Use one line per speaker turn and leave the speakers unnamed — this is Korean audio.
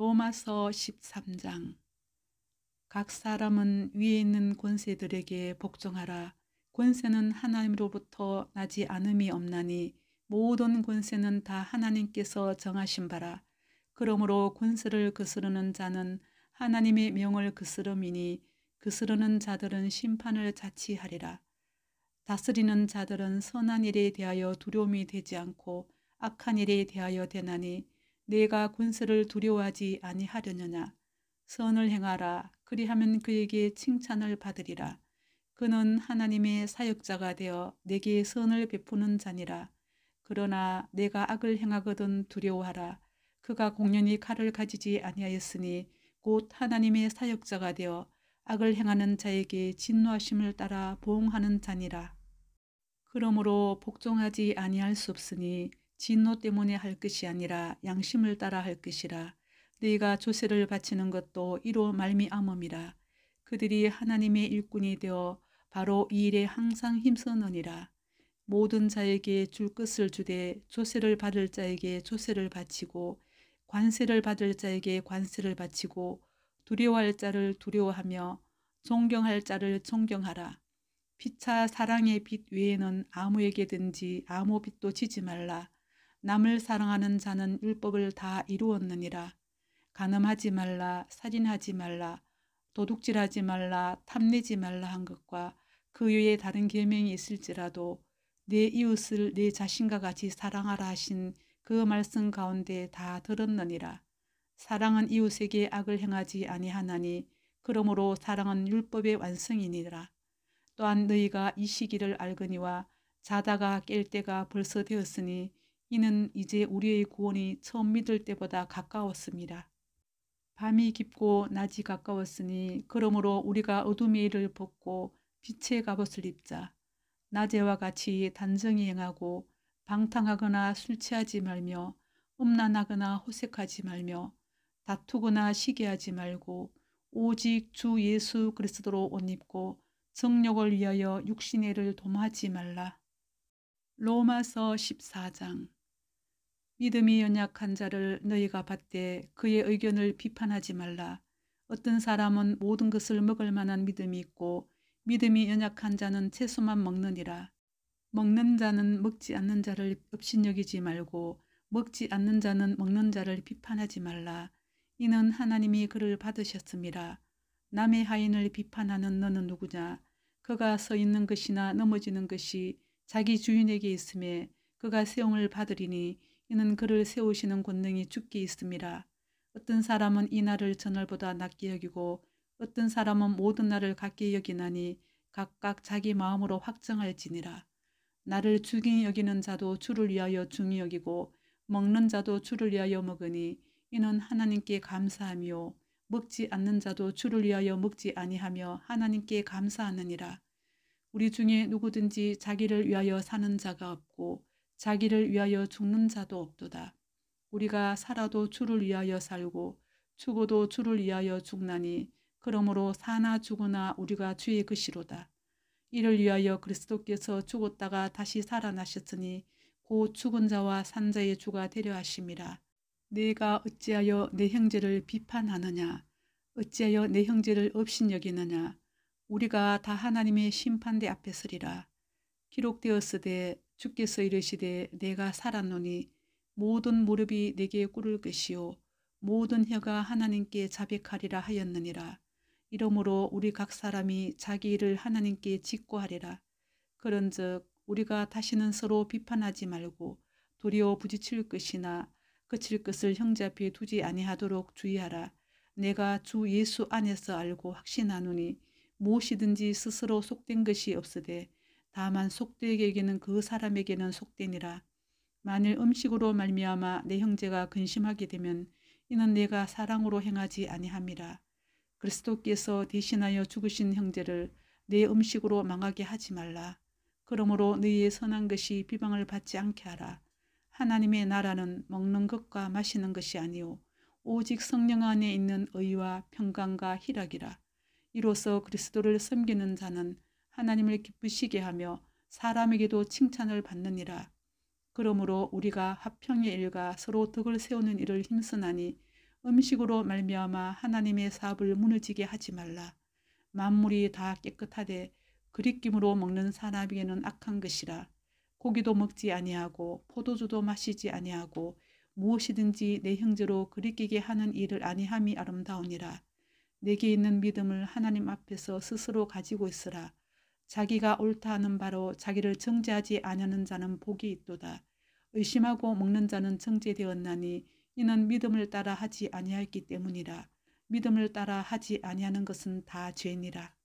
로마서 13장 각 사람은 위에 있는 권세들에게 복종하라. 권세는 하나님으로부터 나지 않음이 없나니 모든 권세는 다 하나님께서 정하신 바라. 그러므로 권세를 거스르는 자는 하나님의 명을 거스름이니 거스르는 자들은 심판을 자치하리라. 다스리는 자들은 선한 일에 대하여 두려움이 되지 않고 악한 일에 대하여 되나니 내가 군세를 두려워하지 아니하려느냐 선을 행하라 그리하면 그에게 칭찬을 받으리라 그는 하나님의 사역자가 되어 내게 선을 베푸는 자니라 그러나 내가 악을 행하거든 두려워하라 그가 공연히 칼을 가지지 아니하였으니 곧 하나님의 사역자가 되어 악을 행하는 자에게 진노하심을 따라 보응하는 자니라. 그러므로 복종하지 아니할 수 없으니 진노 때문에 할 것이 아니라 양심을 따라 할 것이라 네가 조세를 바치는 것도 이로 말미암음이라 그들이 하나님의 일꾼이 되어 바로 이 일에 항상 힘쓰느니라 모든 자에게 줄 것을 주되 조세를 받을 자에게 조세를 바치고 관세를 받을 자에게 관세를 바치고 두려워할 자를 두려워하며 존경할 자를 존경하라. 피차 사랑의 빛 외에는 아무에게든지 아무 빛도 지지 말라. 남을 사랑하는 자는 율법을 다 이루었느니라. 가늠하지 말라, 살인하지 말라, 도둑질하지 말라, 탐내지 말라 한 것과 그 외에 다른 계명이 있을지라도 내 이웃을 내 자신과 같이 사랑하라 하신 그 말씀 가운데 다 들었느니라. 사랑은 이웃에게 악을 행하지 아니하나니 그러므로 사랑은 율법의 완성이니라. 또한 너희가 이 시기를 알거니와 자다가 깰 때가 벌써 되었으니 이는 이제 우리의 구원이 처음 믿을 때보다 가까웠습니다. 밤이 깊고 낮이 가까웠으니 그러므로 우리가 어둠의 일을 벗고 빛의 갑옷을 입자. 낮에와 같이 단정히 행하고 방탕하거나 술 취하지 말며 음란하거나 호색하지 말며 다투거나 시기하지 말고 오직 주 예수 그리스도로 옷 입고 정력을 위하여 육신애를 도모하지 말라. 로마서 14장 믿음이 연약한 자를 너희가 받되 그의 의견을 비판하지 말라. 어떤 사람은 모든 것을 먹을 만한 믿음이 있고 믿음이 연약한 자는 채소만 먹느니라. 먹는 자는 먹지 않는 자를 업신여기지 말고 먹지 않는 자는 먹는 자를 비판하지 말라. 이는 하나님이 그를 받으셨습니다. 남의 하인을 비판하는 너는 누구냐? 그가 서 있는 것이나 넘어지는 것이 자기 주인에게 있음에 그가 세움을 받으리니 이는 그를 세우시는 권능이 죽기 있습니다. 어떤 사람은 이 날을 전날보다 낫게 여기고 어떤 사람은 모든 날을 같게 여기나니 각각 자기 마음으로 확정할지니라. 나를 죽이 여기는 자도 주를 위하여 중히 여기고 먹는 자도 주를 위하여 먹으니 이는 하나님께 감사하며 먹지 않는 자도 주를 위하여 먹지 아니하며 하나님께 감사하느니라. 우리 중에 누구든지 자기를 위하여 사는 자가 없고 자기를 위하여 죽는 자도 없도다. 우리가 살아도 주를 위하여 살고 죽어도 주를 위하여 죽나니 그러므로 사나 죽으나 우리가 주의 그시로다 이를 위하여 그리스도께서 죽었다가 다시 살아나셨으니 곧 죽은 자와 산 자의 주가 되려 하심이라. 내가 어찌하여 내 형제를 비판하느냐? 어찌하여 내 형제를 업신여기느냐? 우리가 다 하나님의 심판대 앞에 서리라. 기록되었으되 주께서 이르시되 내가 살았노니 모든 무릎이 내게 꿇을 것이요 모든 혀가 하나님께 자백하리라 하였느니라. 이러므로 우리 각 사람이 자기 일을 하나님께 직고하리라. 그런즉 우리가 다시는 서로 비판하지 말고 도리어 부딪힐 것이나 그칠 것을 형제 앞에 두지 아니하도록 주의하라. 내가 주 예수 안에서 알고 확신하노니 무엇이든지 스스로 속된 것이 없으되 다만 속되게에게는 그 사람에게는 속되니라. 만일 음식으로 말미암아 내 형제가 근심하게 되면 이는 내가 사랑으로 행하지 아니함이라. 그리스도께서 대신하여 죽으신 형제를 내 음식으로 망하게 하지 말라. 그러므로 너희의 선한 것이 비방을 받지 않게 하라. 하나님의 나라는 먹는 것과 마시는 것이 아니오 오직 성령 안에 있는 의와 평강과 희락이라. 이로써 그리스도를 섬기는 자는 하나님을 기쁘시게 하며 사람에게도 칭찬을 받느니라. 그러므로 우리가 합평의 일과 서로 덕을 세우는 일을 힘쓰나니 음식으로 말미암아 하나님의 사업을 무너지게 하지 말라. 만물이 다 깨끗하되 그리낌으로 먹는 사람에게는 악한 것이라. 고기도 먹지 아니하고 포도주도 마시지 아니하고 무엇이든지 내 형제로 그리끼게 하는 일을 아니함이 아름다우니라. 내게 있는 믿음을 하나님 앞에서 스스로 가지고 있으라. 자기가 옳다 하는 바로 자기를 정죄하지 아니하는 자는 복이 있도다. 의심하고 먹는 자는 정죄되었나니 이는 믿음을 따라 하지 아니하였기 때문이라. 믿음을 따라 하지 아니하는 것은 다 죄니라.